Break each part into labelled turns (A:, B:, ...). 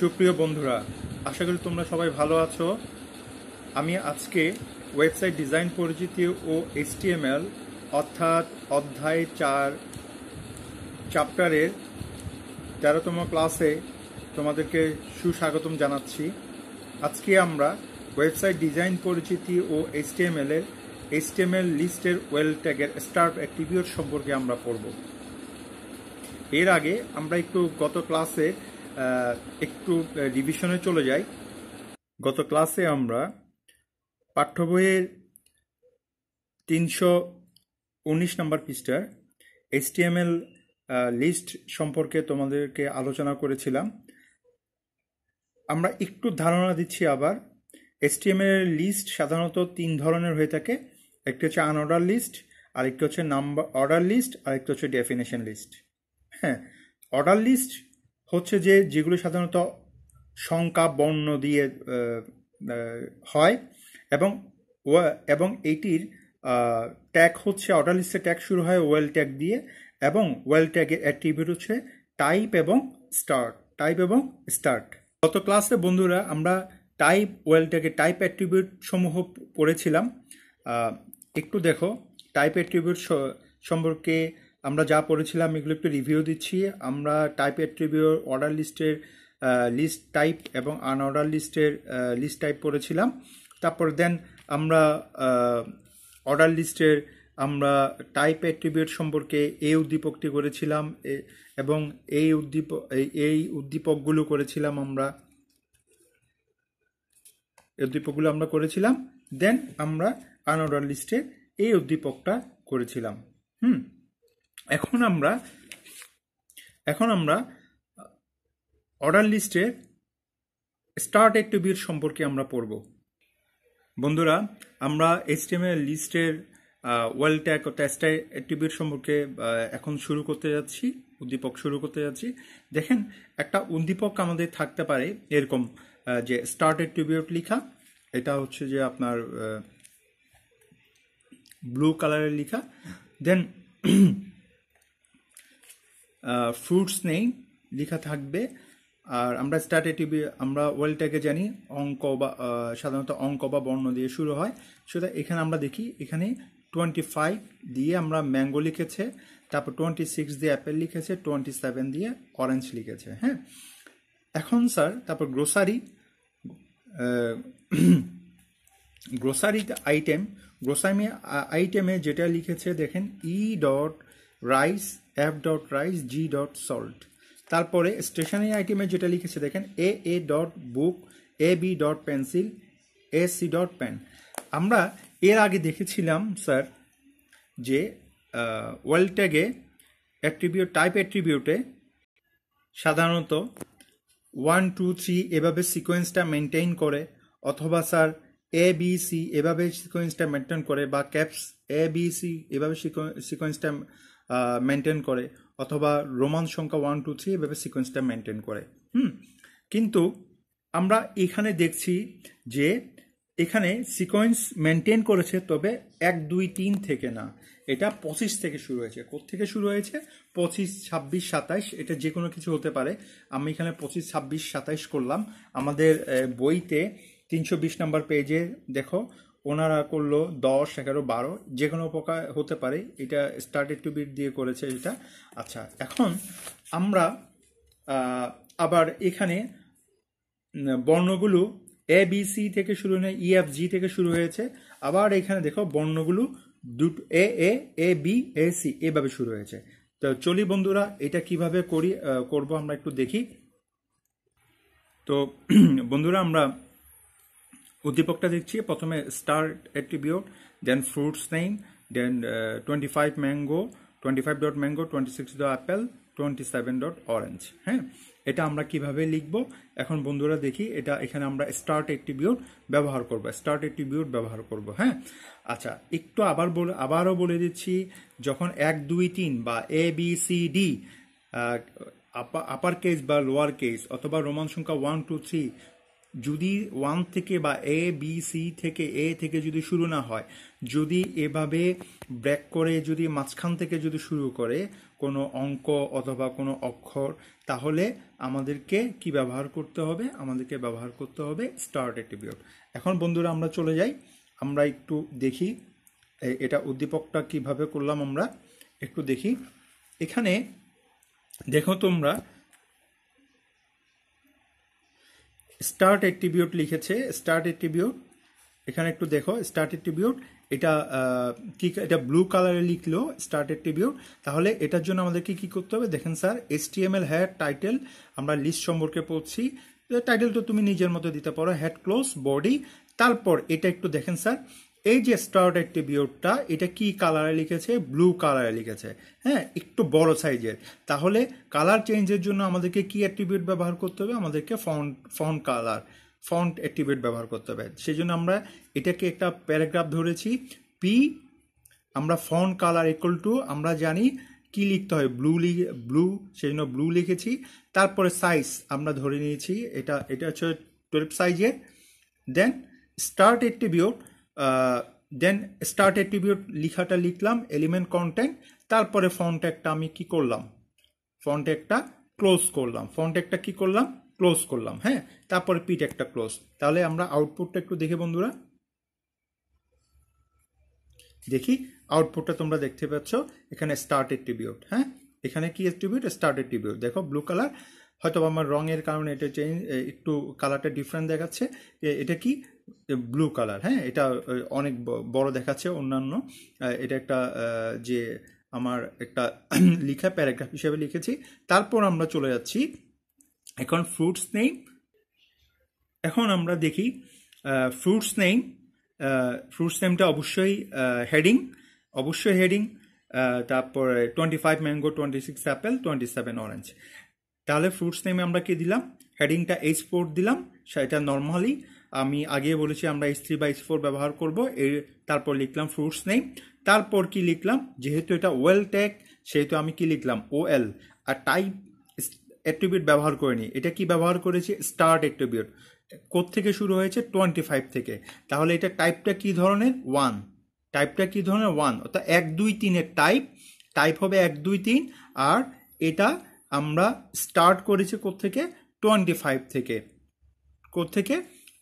A: সুপ্রিয় বন্ধুরা আশা করি তোমরা সবাই ভালো আছো আমি আজকে ওয়েবসাইট ডিজাইন পরিচিতি ও এসটিএমএল অর্থাৎ অধ্যায় চার চ্যাপ্টারের তেরোতম ক্লাসে তোমাদেরকে সুস্বাগতম জানাচ্ছি আজকে আমরা ওয়েবসাইট ডিজাইন পরিচিতি ও এসটিএমএল এর এসটিএমএল লিস্টের ওয়েল ট্যাগের স্টার্ট অ্যাক্টিভিওর সম্পর্কে আমরা পড়ব এর আগে আমরা একটু গত ক্লাসে একটু রিভিশনে চলে যাই গত ক্লাসে আমরা পাঠ্য বইয়ের তিনশো উনিশ নম্বর পৃষ্ঠার এসটিএমএল লিস্ট সম্পর্কে তোমাদেরকে আলোচনা করেছিলাম আমরা একটু ধারণা দিচ্ছি আবার এসটিএমএল লিস্ট সাধারণত তিন ধরনের হয়ে থাকে একটি হচ্ছে আনঅর্ডার লিস্ট আরেকটি হচ্ছে নাম্বার অর্ডার লিস্ট আরেকটি হচ্ছে ডেফিনেশন লিস্ট হ্যাঁ অর্ডার লিস্ট হচ্ছে যে যেগুলো সাধারণত সংখ্যা বর্ণ দিয়ে হয় এবং এবং এটির ট্যাগ হচ্ছে অটালিস্টের ট্যাগ শুরু হয় ওয়েল ট্যাগ দিয়ে এবং ওয়েল ট্যাগের অ্যাক্টিভিট হচ্ছে টাইপ এবং স্টার্ট টাইপ এবং স্টার্ট গত ক্লাসে বন্ধুরা আমরা টাইপ ওয়েল ট্যাগের টাইপ অ্যাট্রিবিউট সমূহ পড়েছিলাম একটু দেখো টাইপ অ্যাট্রিবিউট সম্পর্কে আমরা যা পড়েছিলাম এগুলো একটু রিভিউ দিচ্ছি আমরা টাইপ অ্যাট্রিবিউর অর্ডার লিস্টের লিস্ট টাইপ এবং আনঅর্ডার লিস্টের লিস্ট টাইপ পড়েছিলাম তারপর দেন আমরা অর্ডার লিস্টের আমরা টাইপ অ্যাট্রিবিউট সম্পর্কে এই উদ্দীপকটি করেছিলাম এবং এই উদ্দীপক এই উদ্দীপকগুলো করেছিলাম আমরা এই উদ্দীপকগুলো আমরা করেছিলাম দেন আমরা আনঅর্ডার লিস্টের এই উদ্দীপকটা করেছিলাম হুম এখন আমরা এখন আমরা অর্ডার লিস্টে স্টার্ট অ্যাক্টিভির সম্পর্কে আমরা পড়ব বন্ধুরা আমরা এইচটিএমএল লিস্টের ওয়ার্ল্ড ট্যাগ টেস্ট অ্যাক্টিভির সম্পর্কে এখন শুরু করতে যাচ্ছি উদ্দীপক শুরু করতে যাচ্ছি দেখেন একটা উদ্দীপক আমাদের থাকতে পারে এরকম যে স্টার্ট অ্যাক্টিভিউট লেখা এটা হচ্ছে যে আপনার ব্লু কালারের লিখা দেন ফ্রুটস নেই লেখা থাকবে আর আমরা স্ট্র্যাটেটিভি আমরা ওয়েলটাকে জানি অঙ্ক বা সাধারণত অঙ্ক বা বর্ণ দিয়ে শুরু হয় সেটা এখানে আমরা দেখি এখানে টোয়েন্টি ফাইভ দিয়ে আমরা ম্যাঙ্গো লিখেছে তারপর টোয়েন্টি সিক্স দিয়ে অ্যাপেল লিখেছে টোয়েন্টি সেভেন দিয়ে অরেঞ্জ লিখেছে হ্যাঁ এখন স্যার তারপর গ্রোসারি গ্রোসারি আইটেম গ্রোসারি আইটেমে যেটা লিখেছে দেখেন E dot rice F dot rice G dot salt তারপরে স্টেশনারি আইটেমে যেটা লিখেছে দেখেন A A dot book A B dot pencil A C dot pen আমরা এর আগে দেখেছিলাম স্যার যে ওয়ার্ল্ড ট্যাগে অ্যাট্রিবিউট টাইপ অ্যাট্রিবিউটে সাধারণত ওয়ান টু থ্রি এভাবে সিকোয়েন্সটা মেনটেন করে অথবা স্যার এ বি সি এভাবে সিকোয়েন্সটা মেনটেন করে বা ক্যাপস এ বি সি এভাবে সিকোয়েন্সটা মেনটেন করে অথবা রোমান সংখ্যা ওয়ান টু থ্রি এভাবে সিকোয়েন্সটা মেনটেন করে হুম কিন্তু আমরা এখানে দেখছি যে এখানে সিকোয়েন্স মেনটেন করেছে তবে এক দুই তিন থেকে না এটা পঁচিশ থেকে শুরু হয়েছে থেকে শুরু হয়েছে পঁচিশ ছাব্বিশ সাতাইশ এটা যে কোনো কিছু হতে পারে আমি এখানে পঁচিশ ছাব্বিশ সাতাইশ করলাম আমাদের বইতে তিনশো বিশ নম্বর পেজে দেখো ওনারা করলো দশ এগারো বারো যে কোনো প্রকার হতে পারে এটা স্টার্টেড টু বিট দিয়ে করেছে এটা আচ্ছা এখন আমরা আবার এখানে বর্ণগুলো এ বি সি থেকে শুরু হয়ে ই এফ জি থেকে শুরু হয়েছে আবার এখানে দেখো বর্ণগুলো দুটো এ এ এ বি এ সি এভাবে শুরু হয়েছে তো চলি বন্ধুরা এটা কিভাবে করি করব আমরা একটু দেখি তো বন্ধুরা আমরা উদ্দীপকটা দিচ্ছি প্রথমে start attribute then fruits name then twenty five mango twenty five dot mango twenty six dot apple twenty seven dot orange হ্যাঁ এটা আমরা কিভাবে লিখব এখন বন্ধুরা দেখি এটা এখানে আমরা স্টার্ট অ্যাট্রিবিউট ব্যবহার করব স্টার্ট অ্যাট্রিবিউট ব্যবহার করব হ্যাঁ আচ্ছা একটু আবার বলে আবারও বলে দিচ্ছি যখন এক দুই তিন বা A B C D upper case বা লোয়ার কেস অথবা রোমান সংখ্যা ওয়ান টু থ্রি যদি ওয়ান থেকে বা এ বি সি থেকে এ থেকে যদি শুরু না হয় যদি এভাবে ব্রেক করে যদি মাঝখান থেকে যদি শুরু করে কোনো অঙ্ক অথবা কোনো অক্ষর তাহলে আমাদেরকে কি ব্যবহার করতে হবে আমাদেরকে ব্যবহার করতে হবে স্টার অ্যাট্রিবিউট এখন বন্ধুরা আমরা চলে যাই আমরা একটু দেখি এটা উদ্দীপকটা কিভাবে করলাম আমরা একটু দেখি এখানে দেখো তোমরা স্টার্ট অ্যাট্রিবিউট লিখেছে স্টার্ট অ্যাট্রিবিউট এখানে একটু দেখো স্টার্ট অ্যাট্রিবিউট এটা কি এটা ব্লু কালারে লিখলো স্টার্ট অ্যাট্রিবিউট তাহলে এটার জন্য আমাদেরকে কি করতে হবে দেখেন sir H T M L head title আমরা লিস্ট সম্পর্কে পড়ছি টাইটেল তো তুমি নিজের মতো দিতে পারো হ্যাড ক্লোজ বডি তারপর এটা একটু দেখেন স্যার এই যে স্টার্ট অ্যাক্টিভিওরটা এটা কি কালারে লিখেছে ব্লু কালারে লিখেছে হ্যাঁ একটু বড় সাইজের তাহলে কালার চেঞ্জের জন্য আমাদেরকে কি অ্যাট্রিবিউট ব্যবহার করতে হবে আমাদেরকে font font colour font attribute ব্যবহার করতে হবে সেই জন্য আমরা এটাকে একটা প্যারাগ্রাফ ধরেছি পি আমরা ফন্ট কালার ইকুয়াল টু আমরা জানি কি লিখতে হয় ব্লু লিখে ব্লু সেই জন্য ব্লু লিখেছি তারপরে সাইজ আমরা ধরে নিয়েছি এটা এটা হচ্ছে টুয়েলভ সাইজের then start attribute then start attribute লিখাটা লিখলাম এলিমেন্ট কন্টেন্ট তারপরে ফন্ট একটা আমি কি করলাম ফন্ট একটা ক্লোজ করলাম ফন্ট একটা কি করলাম ক্লোজ করলাম হ্যাঁ তারপরে পিট একটা ক্লোজ তাহলে আমরা আউটপুটটা একটু দেখে বন্ধুরা দেখি আউটপুটটা তোমরা দেখতে পাচ্ছ এখানে স্টার্ট অ্যাট্রিবিউট হ্যাঁ এখানে কি অ্যাট্রিবিউট স্টার্ট অ্যাট্রিবিউট দেখো ব্লু কালার হয়তো আমার রঙের কারণে এটা চেঞ্জ একটু কালারটা ডিফারেন্ট দেখাচ্ছে এটা কি ব্লু কালার হ্যাঁ এটা অনেক বড় দেখাচ্ছে অন্যান্য এটা একটা যে আমার একটা লিখা প্যারাগ্রাফ হিসেবে লিখেছি তারপর আমরা চলে যাচ্ছি এখন ফ্রুটস নেই এখন আমরা দেখি ফ্রুটস নেই ফ্রুটস নেমটা অবশ্যই হেডিং অবশ্যই হেডিং তারপরে twenty five mango twenty six apple twenty seven orange তাহলে ফ্রুটস নেমে আমরা কী দিলাম হেডিংটা এইচ ফোর দিলাম সেটা নর্মালি আমি আগে বলেছি আমরা H three by H four ব্যবহার করবো এর তারপর লিখলাম ফ্রুটস নেই তারপর কি লিখলাম যেহেতু এটা ওয়েল ট্যাগ সেহেতু আমি কি লিখলাম ও এল আর টাইপ অ্যাট্রিবিউট ব্যবহার করিনি এটা কি ব্যবহার করেছি স্টার্ট অ্যাট্রিবিউট থেকে শুরু হয়েছে টোয়েন্টি ফাইভ থেকে তাহলে এটা টাইপটা কি ধরনের ওয়ান টাইপটা কি ধরনের ওয়ান অর্থাৎ এক দুই তিনের টাইপ টাইপ হবে এক দুই তিন আর এটা আমরা স্টার্ট করেছি কোথেকে টোয়েন্টি ফাইভ থেকে থেকে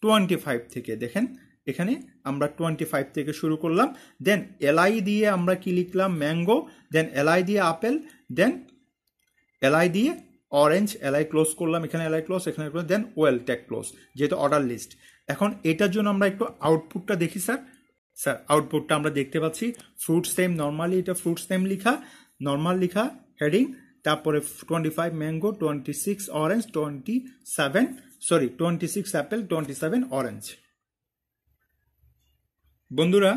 A: টোয়েন্টি ফাইভ থেকে দেখেন এখানে আমরা টোয়েন্টি ফাইভ থেকে শুরু করলাম দেন এলআই দিয়ে আমরা কি লিখলাম ম্যাঙ্গো দেন এলআই দিয়ে আপেল দেন এলআই দিয়ে অরেঞ্জ এলআই ক্লোজ করলাম এখানে এলআই ক্লোজ এখানে close then OL tag close যেহেতু অর্ডার লিস্ট এখন এটার জন্য আমরা একটু আউটপুটটা দেখি স্যার স্যার আউটপুটটা আমরা দেখতে পাচ্ছি ফ্রুটস নেম নর্মালি এটা ফ্রুটস নেম লিখা নর্মাল লিখা হেডিং তারপরে twenty five mango twenty six orange twenty seven sorry twenty six apple twenty seven orange বন্ধুরা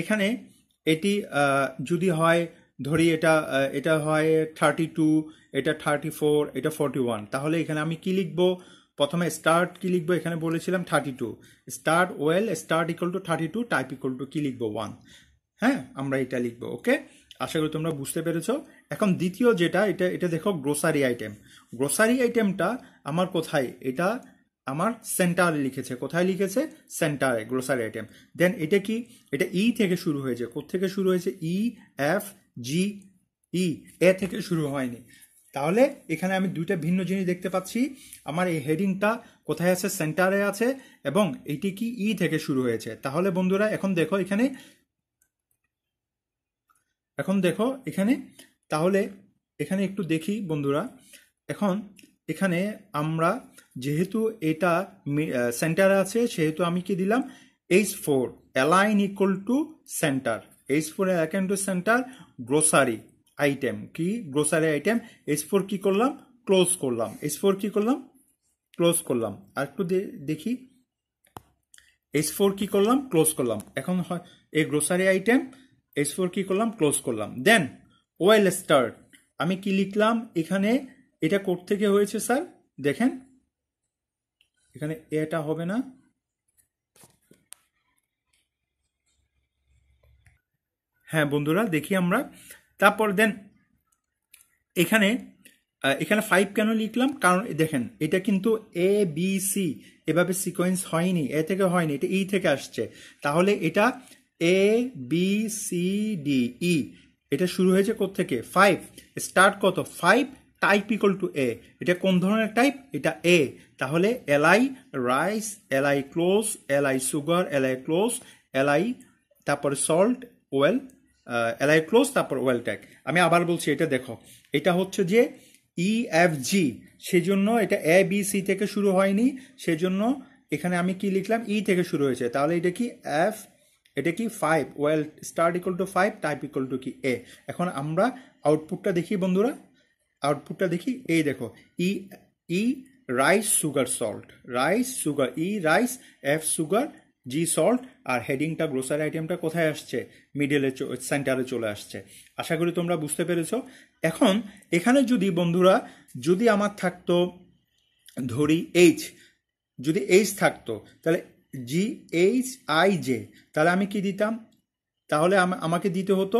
A: এখানে এটি যদি হয় ধরি এটা এটা হয় থার্টি টু এটা থার্টি ফোর এটা ফোরটি ওয়ান তাহলে এখানে আমি কি লিখব প্রথমে স্টার্ট কি লিখবো এখানে বলেছিলাম thirty two start OL start equal to thirty two type equal to কি লিখবো ওয়ান হ্যাঁ আমরা এটা লিখবো ওকে আশা করি তোমরা বুঝতে পেরেছো এখন দ্বিতীয় যেটা এটা এটা দেখো গ্রোসারি আইটেম গ্রোসারি আইটেমটা আমার কোথায় এটা আমার সেন্টারে লিখেছে কোথায় লিখেছে সেন্টারে গ্রোসারি আইটেম দেন এটা কি এটা ই e থেকে শুরু হয়েছে থেকে শুরু হয়েছে ই এফ জি ই এ থেকে শুরু হয়নি তাহলে এখানে আমি দুইটা ভিন্ন জিনিস দেখতে পাচ্ছি আমার এই হেডিংটা কোথায় আছে সেন্টারে আছে এবং এটি কি ই e থেকে শুরু হয়েছে তাহলে বন্ধুরা এখন দেখো এখানে এখন দেখো এখানে তাহলে এখানে একটু দেখি বন্ধুরা এখন এখানে আমরা যেহেতু এটা সেন্টার আছে সেহেতু আমি কি দিলাম H four align equal to centre H four align to centre grocery item কি গ্রোসারি আইটেম এইচ ফোর কী করলাম ক্লোজ করলাম এইচ ফোর কী করলাম ক্লোজ করলাম আর একটু দেখি এইচ ফোর কী করলাম ক্লোজ করলাম এখন হয় এই গ্রোসারি আইটেম এইচ ফোর কী করলাম ক্লোজ করলাম দেন ওয়েল স্টার্ট আমি কি লিখলাম এখানে এটা কোর্ট থেকে হয়েছে স্যার দেখেন এখানে এটা হবে না হ্যাঁ বন্ধুরা দেখি আমরা তারপর দেন এখানে এখানে ফাইভ কেন লিখলাম কারণ দেখেন এটা কিন্তু এ বি সি এভাবে সিকোয়েন্স হয়নি এ থেকে হয়নি এটা ই e থেকে আসছে তাহলে এটা A B C D E এটা শুরু হয়েছে থেকে ফাইভ স্টার্ট কত five type equal to A এটা কোন ধরনের টাইপ এটা এ তাহলে LI rice LI close LI sugar LI close LI তারপর সল্ট ওয়েল এলআই ক্লোজ তারপর ওয়েল ট্যাক আমি আবার বলছি এটা দেখো এটা হচ্ছে যে ই এফ জি সেজন্য এটা এ বি সি থেকে শুরু হয়নি সেজন্য এখানে আমি কি লিখলাম ই e থেকে শুরু হয়েছে তাহলে এটা কি এফ এটা কি five OL start equal to five type equal to কি এ এখন আমরা আউটপুটটা দেখি বন্ধুরা আউটপুটটা দেখি এই দেখো E E rice sugar salt rice sugar E rice F sugar G salt আর হেডিংটা গ্রোসারি আইটেমটা কোথায় আসছে মিডলে সেন্টারে চলে আসছে আশা করি তোমরা বুঝতে পেরেছ এখন এখানে যদি বন্ধুরা যদি আমার থাকতো ধরি এইচ যদি এইচ থাকতো তাহলে জি এইচ আই জে তাহলে আমি কি দিতাম তাহলে আমাকে দিতে হতো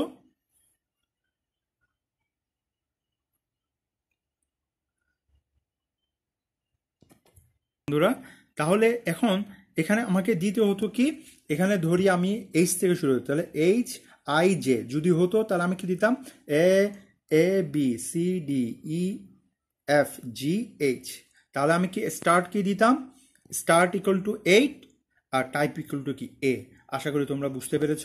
A: বন্ধুরা তাহলে এখন এখানে আমাকে দিতে হতো কি এখানে ধরি আমি এইচ থেকে শুরু হতো তাহলে এইচ আই জে যদি হতো তাহলে আমি কি দিতাম A A B C D E F G H তাহলে আমি কি স্টার্ট কি দিতাম স্টার্ট ইকুয়াল টু এইট আর টাইপ ইকুয়াল টু কি এ আশা করি তোমরা বুঝতে পেরেছ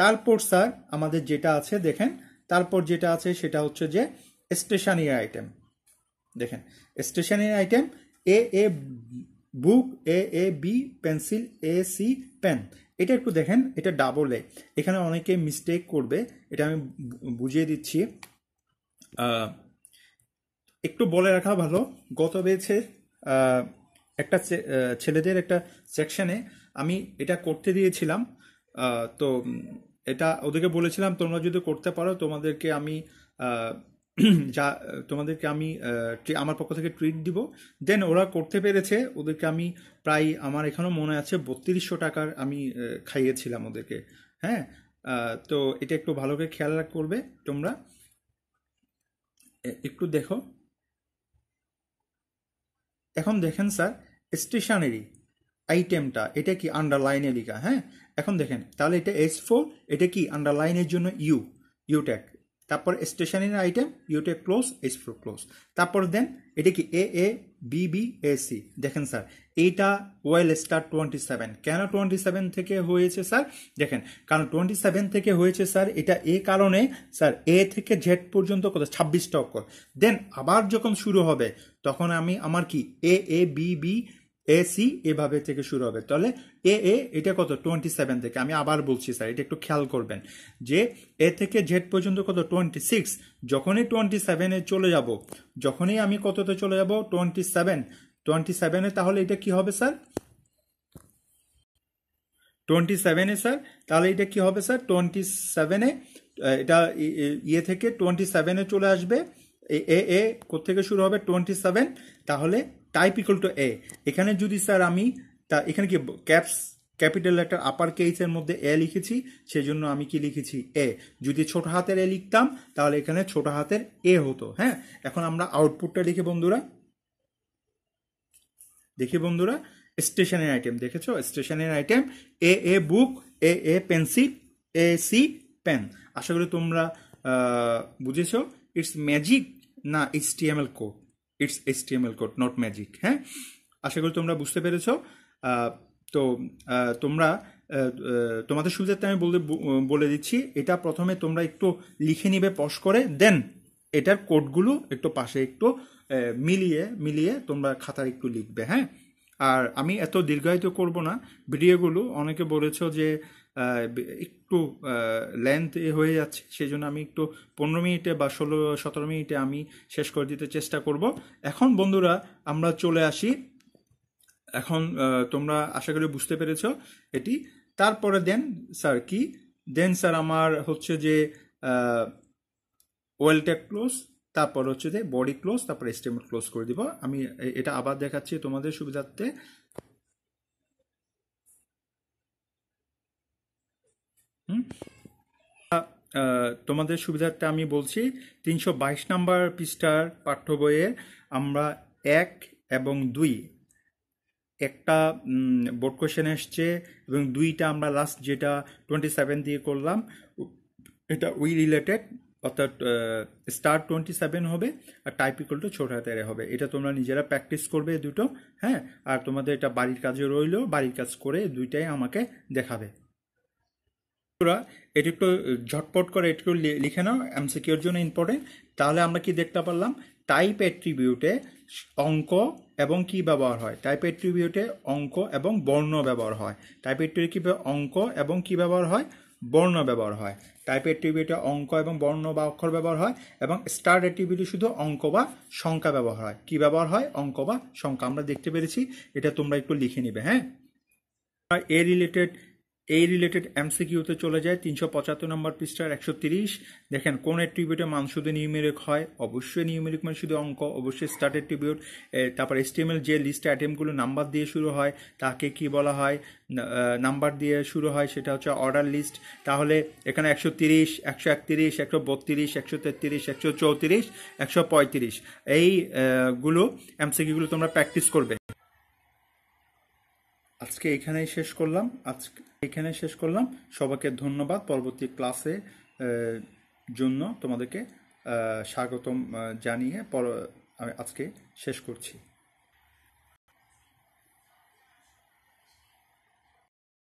A: তারপর স্যার আমাদের যেটা আছে দেখেন তারপর যেটা আছে সেটা হচ্ছে যে স্টেশনারি আইটেম দেখেন stationery item A A book A A B pencil A C pen এটা একটু দেখেন এটা ডাবল এ এখানে অনেকে মিস্টেক করবে এটা আমি বুঝিয়ে দিচ্ছি একটু বলে রাখা ভালো গত বেছে একটা ছেলেদের একটা সেকশনে আমি এটা করতে দিয়েছিলাম তো এটা ওদেরকে বলেছিলাম তোমরা যদি করতে পারো তোমাদেরকে আমি যা তোমাদেরকে আমি আমার পক্ষ থেকে ট্রিট দিব দেন ওরা করতে পেরেছে ওদেরকে আমি প্রায় আমার এখানেও মনে আছে বত্রিশশো টাকার আমি খাইয়েছিলাম ওদেরকে হ্যাঁ তো এটা একটু ভালো করে খেয়াল করবে তোমরা একটু দেখো এখন দেখেন স্যার স্টেশনারি আইটেমটা এটা কি আন্ডারলাইনে লিখা হ্যাঁ এখন দেখেন তাহলে এটা এস ফোর এটা কি আন্ডারলাইনের জন্য ইউ ইউটেক তারপর স্টেশনারি আইটেম ইউটেক ক্লোজ এস ফোর ক্লোজ তারপর দেন এটা কি A A B B A C দেখেন স্যার এইটা ওয়েল স্টার টোয়েন্টি সেভেন কেন টোয়েন্টি সেভেন থেকে হয়েছে স্যার দেখেন কারণ টোয়েন্টি সেভেন থেকে হয়েছে স্যার এটা এ কারণে স্যার এ থেকে জেড পর্যন্ত কত ছাব্বিশটা অক্ষর দেন আবার যখন শুরু হবে তখন আমি আমার কি A A B B A C এভাবে থেকে শুরু হবে তাহলে এ এ এটা কত টোয়েন্টি সেভেন থেকে আমি আবার বলছি স্যার এটা একটু খেয়াল করবেন যে এ থেকে জেড পর্যন্ত কত টোয়েন্টি সিক্স যখনই টোয়েন্টি সেভেনে চলে যাব যখনই আমি কততে চলে যাব টোয়েন্টি সেভেন টোয়েন্টি সেভেনে তাহলে এটা কি হবে স্যার টোয়েন্টি সেভেনে স্যার তাহলে এটা কি হবে স্যার টোয়েন্টি সেভেনে এটা ইয়ে থেকে টোয়েন্টি সেভেনে চলে আসবে এ এ থেকে শুরু হবে টোয়েন্টি সেভেন তাহলে টাইপ ইকুয়াল টু এ এখানে যদি স্যার আমি তা এখানে কি ক্যাপস ক্যাপিটাল লেটার আপার কেসের মধ্যে এ লিখেছি সেজন্য আমি কি লিখেছি এ যদি ছোট হাতের এ লিখতাম তাহলে এখানে ছোট হাতের এ হতো হ্যাঁ এখন আমরা আউটপুটটা লিখে বন্ধুরা দেখি বন্ধুরা স্টেশনের আইটেম দেখেছো স্টেশনের item A A book A a pencil A C pen আশা করি তোমরা বুঝেছ ইটস ম্যাজিক না H T M L code it's S T M L code not magic হ্যাঁ আশা করি তোমরা বুঝতে পেরেছ তো তোমরা তোমাদের সুবিধার্থে আমি বলে বলে দিচ্ছি এটা প্রথমে তোমরা একটু লিখে নিবে পশ করে দেন এটার কোডগুলো একটু পাশে একটু মিলিয়ে মিলিয়ে তোমরা খাতায় একটু লিখবে হ্যাঁ আর আমি এত দীর্ঘায়িত করব না ভিডিওগুলো অনেকে বলেছ যে একটু লেন্থ হয়ে যাচ্ছে সেই জন্য আমি একটু পনেরো মিনিটে বা ষোলো সতেরো মিনিটে আমি শেষ করে দিতে চেষ্টা করব এখন বন্ধুরা আমরা চলে আসি এখন তোমরা আশা করি বুঝতে পেরেছ এটি তারপরে দেন স্যার কি দেন স্যার আমার হচ্ছে যে ওয়েলটেক ক্লোজ তারপর হচ্ছে যে বডি ক্লোজ তারপর স্টেমেট ক্লোজ করে দিব আমি এটা আবার দেখাচ্ছি তোমাদের সুবিধার্থে তোমাদের সুবিধার্থে আমি বলছি তিনশো বাইশ নাম্বার পৃষ্ঠার পাঠ্য বইয়ে আমরা এক এবং দুই একটা বোর্ড কোয়েশন এসছে এবং দুইটা আমরা লাস্ট যেটা টোয়েন্টি সেভেন দিয়ে করলাম এটা উই রিলেটেড অর্থাৎ স্টার টোয়েন্টি সেভেন হবে আর টাইপ ইকুয়াল টু ছোট হাতের হবে এটা তোমরা নিজেরা প্র্যাকটিস করবে দুটো হ্যাঁ আর তোমাদের এটা বাড়ির কাজে রইলেও বাড়ির কাজ করে দুইটাই আমাকে দেখাবে তোরা এটি একটু ঝটপট করে একটু লিখে নাও এমসিকিউর জন্য ইম্পর্টেন্ট তাহলে আমরা কি দেখতে পারলাম টাইপ অ্যাট্রিবিউটে অঙ্ক এবং কি ব্যবহার হয় টাইপ অ্যাট্রিবিউটে অঙ্ক এবং বর্ণ ব্যবহার হয় টাইপ অ্যাট্রিবিউট কী অঙ্ক এবং কি ব্যবহার হয় বর্ণ ব্যবহার হয় টাইপ অ্যাক্টিভিটি অঙ্ক এবং বর্ণ বা অক্ষর ব্যবহার হয় এবং স্টার অ্যাক্টিভিটি শুধু অঙ্ক বা সংখ্যা ব্যবহার হয় কি ব্যবহার হয় অঙ্ক বা সংখ্যা আমরা দেখতে পেরেছি এটা তোমরা একটু লিখে নিবে হ্যাঁ এ রিলেটেড এই রিলেটেড এমসিকিউতে চলে যায় তিনশো পঁচাত্তর নম্বর পৃষ্ঠার একশো তিরিশ দেখেন কোন অ্যাট্রিবিউটে মান শুধু নিউমেরিক হয় অবশ্যই নিউমেরিক মানে শুধু অঙ্ক অবশ্যই স্টার্ট অ্যাট্রিবিউট তারপর এসটিএমএল যে লিস্টে আইটেমগুলো নাম্বার দিয়ে শুরু হয় তাকে কি বলা হয় নাম্বার দিয়ে শুরু হয় সেটা হচ্ছে অর্ডার লিস্ট তাহলে এখানে একশো তিরিশ একশো একত্রিশ একশো বত্রিশ একশো তেত্রিশ একশো চৌত্রিশ একশো পঁয়ত্রিশ এইগুলো এমসিকিউগুলো তোমরা প্র্যাকটিস করবে আজকে এখানেই শেষ করলাম আজকে এখানে শেষ করলাম সবাইকে ধন্যবাদ পরবর্তী ক্লাসে জন্য তোমাদেরকে স্বাগতম জানিয়ে পর আমি আজকে শেষ করছি